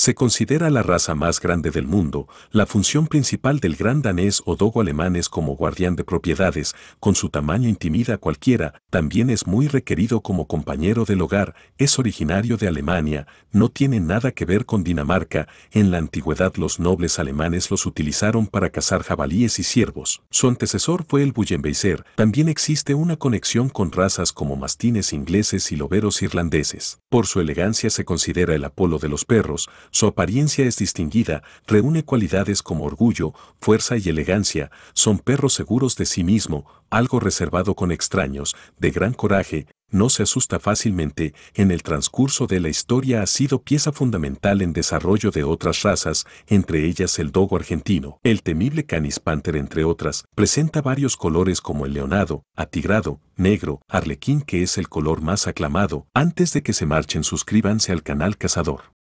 Se considera la raza más grande del mundo, la función principal del gran danés o dogo alemán es como guardián de propiedades, con su tamaño intimida a cualquiera, también es muy requerido como compañero del hogar, es originario de Alemania, no tiene nada que ver con Dinamarca, en la antigüedad los nobles alemanes los utilizaron para cazar jabalíes y ciervos. Su antecesor fue el Bullenbeiser, también existe una conexión con razas como mastines ingleses y loberos irlandeses. Por su elegancia se considera el Apolo de los perros, su apariencia es distinguida, reúne cualidades como orgullo, fuerza y elegancia, son perros seguros de sí mismo, algo reservado con extraños, de gran coraje, no se asusta fácilmente, en el transcurso de la historia ha sido pieza fundamental en desarrollo de otras razas, entre ellas el dogo argentino. El temible canis panther, entre otras, presenta varios colores como el leonado, atigrado, negro, arlequín que es el color más aclamado. Antes de que se marchen suscríbanse al canal Cazador.